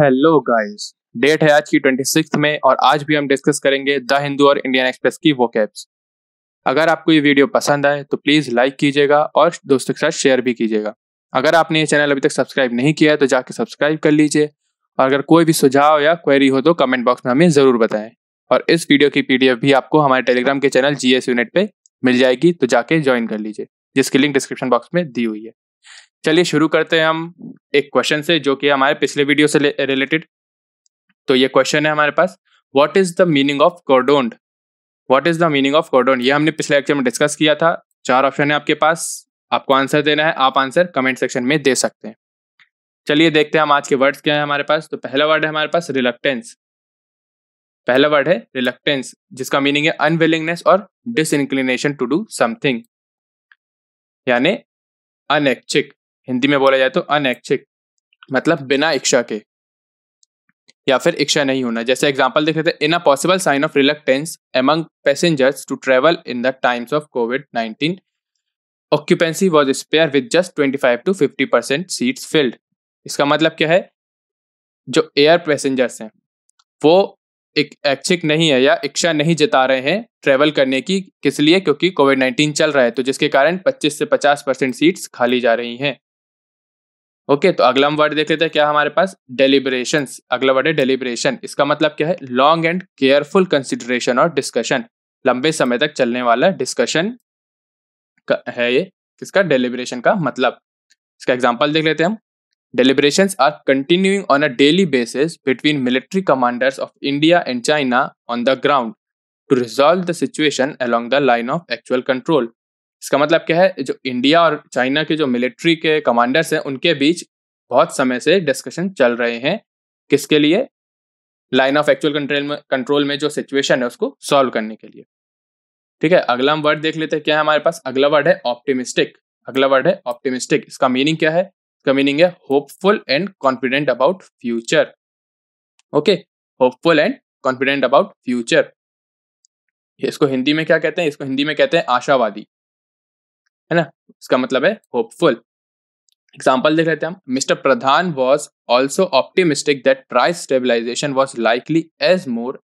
Hello guys date है आज की ट्वेंटी में और आज भी हम डिस्कस करेंगे द हिंदू और इंडियन एक्सप्रेस की वो कैब्स अगर आपको ये वीडियो पसंद आए तो प्लीज़ लाइक कीजिएगा और दोस्तों के साथ शेयर भी कीजिएगा अगर आपने ये चैनल अभी तक सब्सक्राइब नहीं किया है तो जाके सब्सक्राइब कर लीजिए और अगर कोई भी सुझाव या क्वेरी हो तो कमेंट बॉक्स में हमें ज़रूर बताएं और इस वीडियो की पीडीएफ भी आपको हमारे टेलीग्राम के चैनल जी यूनिट पर मिल जाएगी तो जाके ज्वाइन कर लीजिए जिसकी लिंक डिस्क्रिप्शन बॉक्स में दी हुई है चलिए शुरू करते हैं हम एक क्वेश्चन से जो कि हमारे पिछले वीडियो से रिलेटेड तो ये क्वेश्चन है हमारे पास what is the meaning of cordoned what is the meaning of cordon ये हमने पिछले लेक्चर में डिस्कस किया था चार ऑप्शन है आपके पास आपको आंसर देना है आप आंसर कमेंट सेक्शन में दे सकते हैं चलिए देखते हैं हम आज के वर्ड्स क्या है हमारे पास तो पहला वर्ड है हमारे पास रिलक्टेंस पहला वर्ड है रिलक्टेंस जिसका मीनिंग है अनविलिंगनेस और डिस टू डू समथिंग यानी अनैच्छिक हिंदी में बोला जाए तो अनैच्छिक मतलब बिना इच्छा के या फिर इच्छा नहीं होना जैसे एग्जाम्पल देख रहे थे in a possible sign of reluctance among passengers to travel in the times of COVID nineteen occupancy was spare with just twenty five to fifty percent seat filled इसका मतलब क्या है जो एयर पैसेंजर्स हैं वो एक ऐच्छिक नहीं है या इच्छा नहीं जता रहे हैं ट्रेवल करने की किस लिए क्योंकि कोविड नाइन्टीन चल रहा है तो जिसके कारण पच्चीस से पचास परसेंट सीट्स खाली जा रही हैं ओके तो अगला हम वर्ड देख लेते हैं क्या हमारे पास डेलिब्रेशन अगला वर्ड है डेलीबरेशन इसका मतलब क्या है लॉन्ग एंड केयरफुल कंसिडरेशन और डिस्कशन लंबे समय तक चलने वाला डिस्कशन है ये किसका डेलिब्रेशन का मतलब इसका एग्जाम्पल देख लेते हैं हम deliberation are continuing on a daily basis between military commanders of India and China on the ground to resolve the situation along the line of actual control इसका मतलब क्या है जो इंडिया और चाइना के जो मिलिट्री के कमांडर्स हैं उनके बीच बहुत समय से डिस्कशन चल रहे हैं किसके लिए लाइन ऑफ एक्चुअल कंट्रोल में कंट्रोल में जो सिचुएशन है उसको सॉल्व करने के लिए ठीक है अगला हम वर्ड देख लेते हैं क्या है हमारे पास अगला वर्ड है ऑप्टिमिस्टिक अगला वर्ड है ऑप्टिमिस्टिक इसका मीनिंग क्या है इसका मीनिंग है hopeful and confident about future okay hopeful and confident about future इसको हिंदी में क्या कहते हैं इसको हिंदी में कहते हैं आशावादी है ना इसका मतलब है होपफुल एग्जाम्पल देख लेते हैं हम mister Pradhan was also optimistic that price stabilisation was likely as more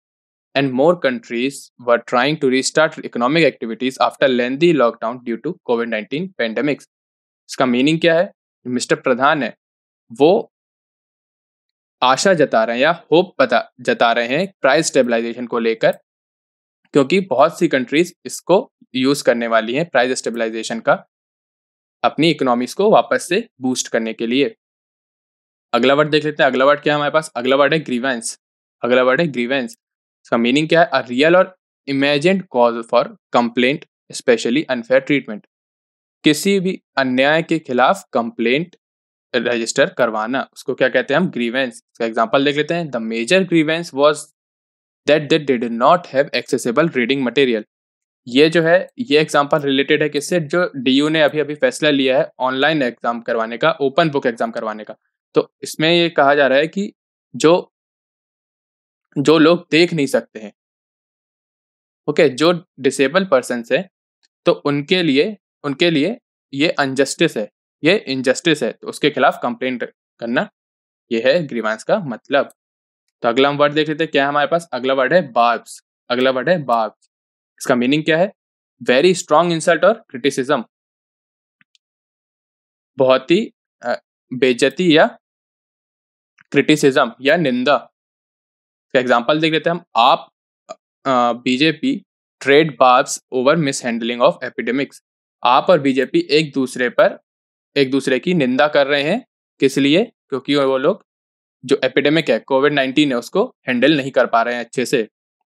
and more countries were trying to restart economic activities after lengthy lockdown due to COVID nineteen pandemics इसका मीनिंग क्या है mister प्रधान है वो आशा जता रहे हैं या होप बता जता रहे हैं प्राइस स्टेबिलाईजेशन को लेकर क्योंकि बहुत सी कंट्रीज इसको यूज़ करने वाली है प्राइस स्टेबलाइजेशन का अपनी इकोनॉमी को वापस से बूस्ट करने के लिए अगला वर्ड देख लेते हैं अगला वर्ड क्या हमारे पास अगला वर्ड है ग्रीवेंस अगला वर्ड है ग्रीवेंस इसका मीनिंग क्या है अ रियल और imagined cause for complaint specially unfair treatment किसी भी अन्याय के खिलाफ कंप्लेंट रजिस्टर करवाना उसको क्या कहते हैं हम ग्रीवेंस इसका एग्जाम्पल देख लेते हैं the major grievance was that they did not have accessible reading material ये जो है ये एग्जाम्पल रिलेटेड है किससे जो डी ने अभी अभी फैसला लिया है ऑनलाइन एग्जाम करवाने का ओपन बुक एग्जाम करवाने का तो इसमें ये कहा जा रहा है कि जो जो लोग देख नहीं सकते हैं ओके okay, जो डिसेबल पर्सन है तो उनके लिए उनके लिए ये अनजस्टिस है ये इनजस्टिस है तो उसके खिलाफ कंप्लेंट करना ये है ग्रीवांस का मतलब तो अगला हम वर्ड देख लेते हैं क्या हमारे पास अगला वर्ड है बाब्स अगला वर्ड है बाब्स इसका मीनिंग क्या है वेरी स्ट्रांग इंसल्ट और क्रिटिसिज्म बहुत ही बेजती या क्रिटिसिज्म या निंदा इसका एग्जांपल देख लेते हैं हम AAP BJP traded barbs over mishandling of epidemics AAP और बीजेपी एक दूसरे पर एक दूसरे की निंदा कर रहे हैं किस लिए क्योंकि वो लोग जो एपिडेमिक है कोविड नाइन्टीन है उसको हैंडल नहीं कर पा रहे हैं अच्छे से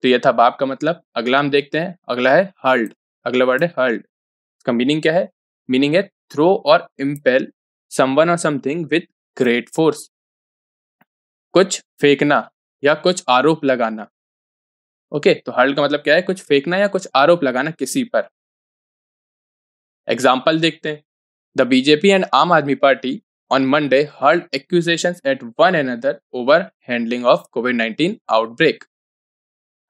तो यह था बाप का मतलब अगला हम देखते हैं अगला है हर्ल्ड अगला वर्ड है हर्ल्ड इसका मीनिंग क्या है मीनिंग है थ्रो और इम्पेल समवन और समथिंग विथ ग्रेट फोर्स कुछ फेंकना या कुछ आरोप लगाना ओके तो हर्ल्ड का मतलब क्या है कुछ फेंकना या कुछ आरोप लगाना किसी पर एग्जाम्पल देखते हैं the BJP and Aam Aadmi Party on Monday hurled accusations at one another over handling of COVID-19 outbreak.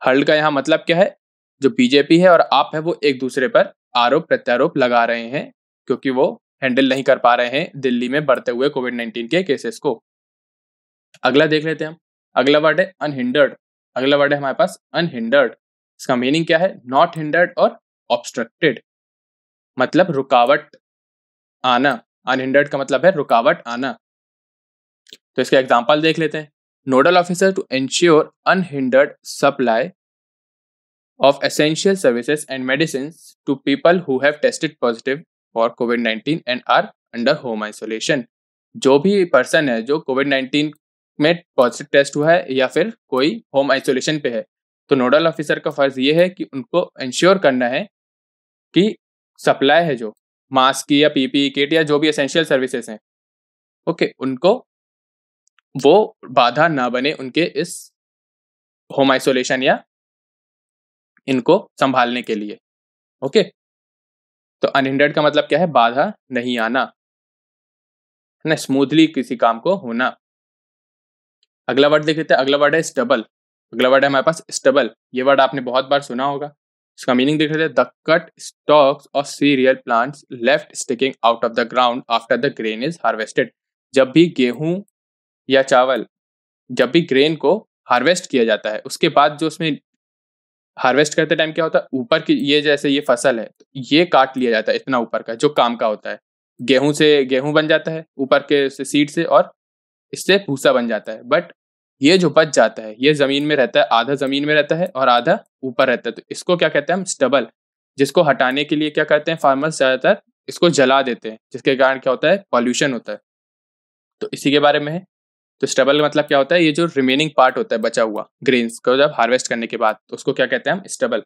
Hurled का यहाँ मतलब क्या है जो बीजेपी है और आप है वो एक दूसरे पर आरोप प्रत्यारोप लगा रहे हैं क्योंकि वो हैंडल नहीं कर पा रहे हैं दिल्ली में बढ़ते हुए कोविड नाइन्टीन के केसेस को अगला देख लेते हैं हम अगला वर्ड है अनहिंडर्ड अगला वर्ड है हमारे पास अनहिंडर्ड इसका मीनिंग क्या है नॉट हिंडर्ड और ऑब्स्ट्रक्टेड मतलब रुकावट आना अनहिंडर्ड का मतलब है रुकावट आना तो इसका एग्जाम्पल देख लेते हैं nodal officer to ensure unhindered supply of essential services and medicine to people who have tested positive for COVID nineteen and are under home isolation जो भी पर्सन है जो कोविड नाइन्टीन में पॉजिटिव टेस्ट हुआ है या फिर कोई होम आइसोलेशन पे है तो नोडल ऑफिसर का फर्ज ये है कि उनको इंश्योर करना है कि सप्लाई है जो मास्क की या पीपीई किट e या जो भी एसेंशियल सर्विसेज हैं ओके उनको वो बाधा ना बने उनके इस होम आइसोलेशन या इनको संभालने के लिए ओके तो अनहिंडर्ड का मतलब क्या है बाधा नहीं आना है ना स्मूथली किसी काम को होना अगला वर्ड देख लेते हैं अगला वर्ड है स्टबल अगला वर्ड है हमारे पास स्टबल ये वर्ड आपने बहुत बार सुना होगा इसका मीनिंग देख लेते हैं the cut stalks of cereal plants left sticking out of the ground after the grain is harvested जब भी गेहूं या चावल जब भी ग्रेन को हार्वेस्ट किया जाता है उसके बाद जो उसमें हार्वेस्ट करते टाइम क्या होता है ऊपर की ये जैसे ये फसल है ये काट लिया जाता है इतना ऊपर का जो काम का होता है गेहूं से गेहूं बन जाता है ऊपर के सीड से और इससे भूसा बन जाता है बट ये जो बच जाता है ये जमीन में रहता है आधा जमीन में रहता है और आधा ऊपर रहता है तो इसको क्या कहते हैं हम स्टबल जिसको हटाने के लिए क्या करते हैं फार्मर्स ज़्यादातर इसको जला देते हैं जिसके कारण क्या होता है पॉल्यूशन होता है तो इसी के बारे में है तो स्टबल मतलब क्या होता है ये जो रिमेनिंग पार्ट होता है बचा हुआ ग्रेन्स को जब हार्वेस्ट करने के बाद तो उसको क्या कहते हैं हम स्टबल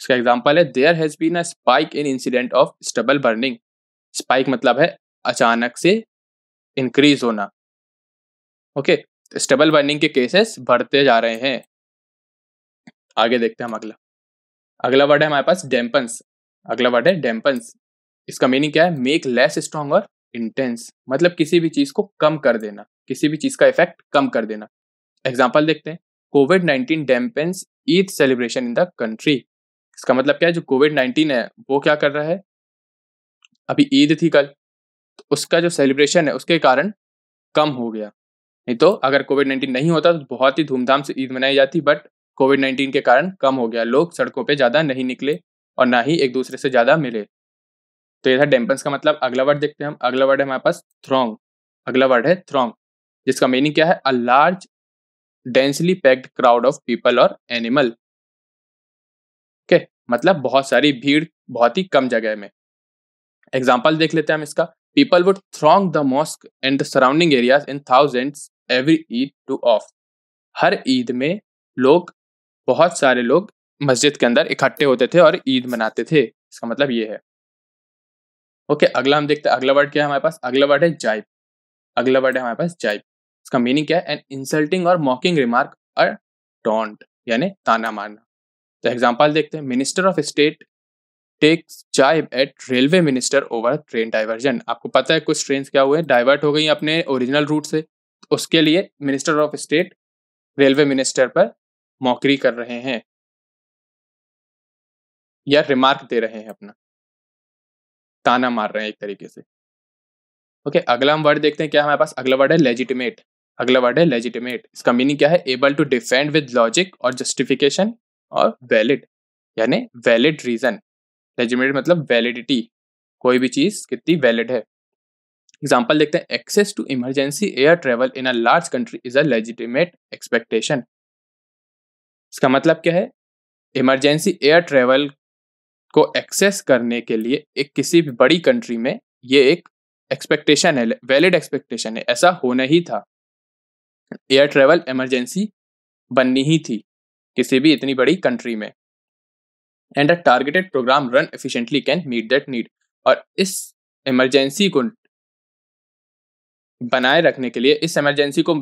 उसका एग्जाम्पल है there has been a spike in incident of stubble burning spike मतलब है अचानक से इंक्रीज होना ओके तो स्टबल बर्निंग के केसेस बढ़ते जा रहे हैं आगे देखते हैं हम अगला अगला वर्ड है हमारे पास डेम्पन्स अगला वर्ड है डेम्पन्स इसका मीनिंग क्या है मेक लेस स्ट्रॉन्ग और इंटेंस मतलब किसी भी चीज को कम कर देना किसी भी चीज का इफेक्ट कम कर देना एग्जाम्पल देखते हैं COVID nineteen dampens Eid celebration in the country इसका मतलब क्या है जो कोविड नाइन्टीन है वो क्या कर रहा है अभी ईद थी कल तो उसका जो सेलिब्रेशन है उसके कारण कम हो गया नहीं तो अगर कोविड नाइन्टीन नहीं होता तो बहुत ही धूमधाम से ईद मनाई जाती बट कोविड नाइन्टीन के कारण कम हो गया लोग सड़कों पर ज़्यादा नहीं निकले और ना ही एक दूसरे से ज़्यादा मिले तो ये था डेम्पन्स का मतलब अगला वर्ड देखते हैं हम अगला वर्ड है हमारे पास थ्रोंग अगला वर्ड है थ्रोंग जिसका मीनिंग क्या है a large densely packed crowd of people और एनिमल ओके मतलब बहुत सारी भीड़ बहुत ही कम जगह में एग्जाम्पल देख लेते हैं हम इसका people would throng the mosque and the surrounding areas in thousands every Eid टू ऑफ हर ईद में लोग बहुत सारे लोग मस्जिद के अंदर इकट्ठे होते थे और ईद मनाते थे इसका मतलब ये है ओके okay, अगला हम देखते हैं अगला वर्ड क्या है हमारे पास अगला वर्ड है जाइप अगला वर्ड है हमारे पास जाइप इसका मीनिंग क्या है एन इंसल्टिंग और मॉकिंग रिमार्क और डॉन्ट यानी ताना मारना तो एग्जाम्पल देखते हैं minister of state takes jibe at railway minister over train diversion आपको पता है कुछ ट्रेन क्या हुए डाइवर्ट हो गई अपने ओरिजिनल रूट से तो उसके लिए minister of state railway minister पर मौकरी कर रहे हैं या रिमार्क दे रहे हैं अपना ताना मार रहे हैं एक तरीके से ओके okay, अगला हम वर्ड देखते हैं क्या हमारे पास अगला वर्ड है लेजिटिमेट अगला वर्ड है लेजिटिमेट इसका मीनिंग क्या है able to defend with logic और जस्टिफिकेशन और वैलिड यानी वैलिड रीजन लेजिमेट मतलब वैलिडिटी कोई भी चीज़ कितनी वैलिड है एग्जाम्पल देखते हैं access to emergency air travel in a large country is a legitimate expectation इसका मतलब क्या है इमरजेंसी एयर ट्रेवल को एक्सेस करने के लिए एक किसी भी बड़ी कंट्री में ये एक एक्सपेक्टेशन है वैलिड एक्सपेक्टेशन है ऐसा होना ही था एयर ट्रेवल इमरजेंसी बननी ही थी किसी भी इतनी बड़ी कंट्री में and a targeted programme run efficiently can meet that need और इस इमरजेंसी को बनाए रखने के लिए इस इमरजेंसी को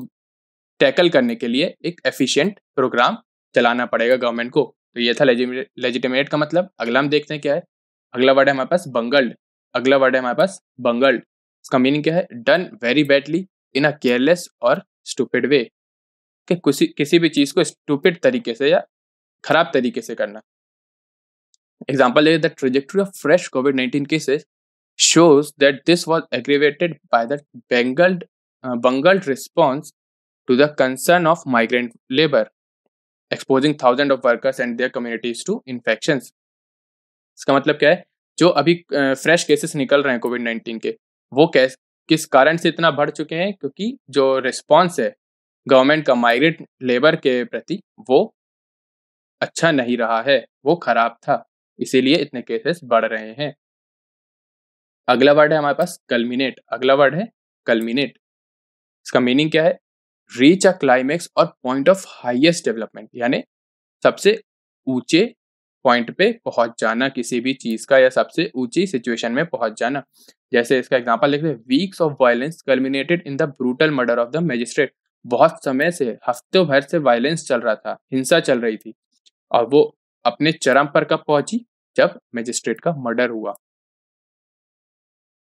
टैकल करने के लिए एक एफिशिएंट प्रोग्राम चलाना पड़ेगा गवर्नमेंट को तो ये था लेजिटिमेट का मतलब अगला हम देखते हैं क्या है अगला वर्ड है हमारे पास बंगल्ड अगला वर्ड है हमारे पास बंगल्ड इसका मीनिंग क्या है done very badly in a careless और स्टूपिड वे कि किसी किसी भी चीज़ को स्टूपिड तरीके से या खराब तरीके से करना example the trajectory of fresh COVID nineteen cases shows that this was aggravated by the bungled, uh, bungled response to the concern of migrant exposing thousand of workers and their communities to infection इसका मतलब क्या है जो अभी fresh cases निकल रहे हैं COVID nineteen के वो कैस किस कारण से इतना बढ़ चुके हैं क्योंकि जो रिस्पॉन्स है गवर्नमेंट का माइग्रेट लेबर के प्रति वो अच्छा नहीं रहा है वो खराब था इसीलिए इतने केसेस बढ़ रहे हैं अगला वर्ड है हमारे पास कल्मिनेट अगला वर्ड है कल्मिनेट इसका मीनिंग क्या है रीच अ क्लाइमैक्स और पॉइंट ऑफ हाइएस्ट डेवलपमेंट यानी सबसे ऊंचे पॉइंट पे पहुंच जाना किसी भी चीज का या सबसे ऊंची सिचुएशन में पहुंच जाना जैसे इसका एग्जांपल देखते हैं weeks of violence culminated in the brutal murder of the magistrate बहुत समय से हफ्तों भर से वायलेंस चल रहा था हिंसा चल रही थी और वो अपने चरम पर कब पहुंची जब मैजिस्ट्रेट का मर्डर हुआ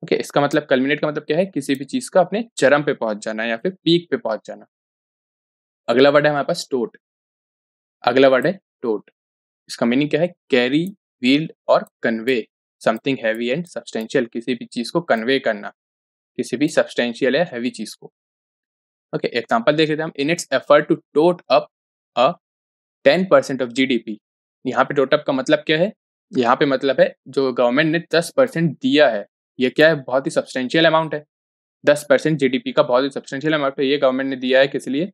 ओके इसका मतलब कलमिनेट का मतलब क्या है किसी भी चीज का अपने चरम पे पहुंच जाना या फिर पीक पे पहुंच जाना अगला वर्ड है हमारे पास टोट अगला वर्ड है टोट इसका मीनिंग क्या है कैरी व्हील्ड और convey something heavy and substantial किसी भी चीज को कन्वे करना किसी भी सब्सटेंशियल या हैवी चीज को ओके एग्जाम्पल देख लेते हैं in its effort to tote up a ten percent of GDP यहाँ पे टोटअप का मतलब क्या है यहाँ पे मतलब है जो गवर्नमेंट ने दस परसेंट दिया है ये क्या है बहुत ही सब्सटेंशियल अमाउंट है दस परसेंट जी का बहुत ही सब्सटेंशियल अमाउंट है ये गवर्नमेंट ने दिया है किस लिए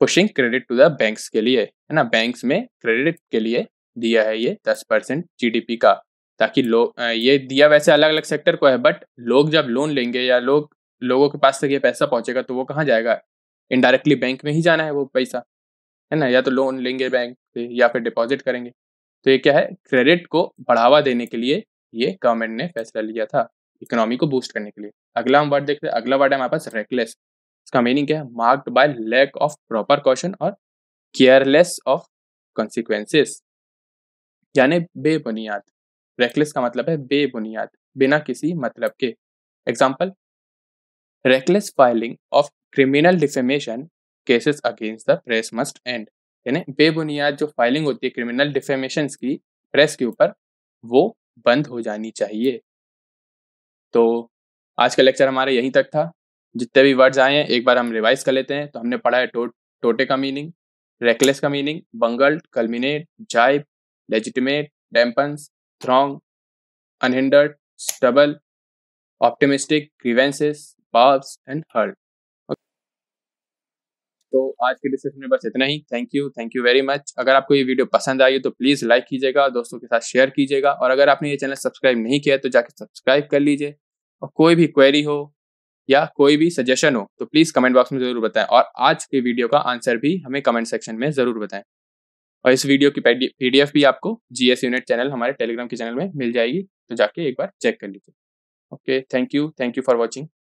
pushing credit to the banks के लिए है ना बैंक्स में क्रेडिट के लिए दिया है ये दस परसेंट जी का ताकि लोग ये दिया वैसे अलग अलग सेक्टर को है बट लोग जब लोन लेंगे या लोग लोगों के पास तक ये पैसा पहुंचेगा तो वो कहाँ जाएगा इनडायरेक्टली बैंक में ही जाना है वो पैसा है ना या तो लोन लेंगे बैंक से या फिर डिपॉजिट करेंगे तो ये क्या है क्रेडिट को बढ़ावा देने के लिए ये गवर्नमेंट ने फैसला लिया था इकोनॉमी को बूस्ट करने के लिए अगला हम वर्ड देखते हैं अगला वर्ड है हमारे पास रेकलेस इसका मीनिंग क्या है marked by lack of proper caution और केयरलेस ऑफ कॉन्सिक्वेंसेस यानी बेबुनियाद रेकलेस का मतलब है बेबुनियाद बिना किसी मतलब के example reckless filing of criminal defamation cases against the press must and यानी बेबुनियाद जो फाइलिंग होती है क्रिमिनल डिफेमेशन की प्रेस के ऊपर वो बंद हो जानी चाहिए तो आज का लेक्चर हमारा यहीं तक था जितने भी वर्ड्स आए हैं एक बार हम रिवाइज कर लेते हैं तो हमने पढ़ा है टो, टोटे का मीनिंग रेकलेस का meaning bungle culminate jibe legitimate dampens throng unhindered stubble optimistic grievances barbs and hurt तो आज के डिस्कशन में बस इतना ही thank you thank you very much अगर आपको ये वीडियो पसंद आई तो प्लीज़ लाइक कीजिएगा दोस्तों के साथ शेयर कीजिएगा और अगर आपने ये चैनल सब्सक्राइब नहीं किया तो जाके सब्सक्राइब कर लीजिए और कोई भी क्वेरी हो या कोई भी सजेशन हो तो प्लीज़ कमेंट बॉक्स में ज़रूर बताएं और आज के वीडियो का आंसर भी हमें कमेंट सेक्शन में ज़रूर बताएं और इस वीडियो की पी भी आपको जीएस यूनिट चैनल हमारे टेलीग्राम के चैनल में मिल जाएगी तो जाके एक बार चेक कर लीजिए okay thank you thank you for watching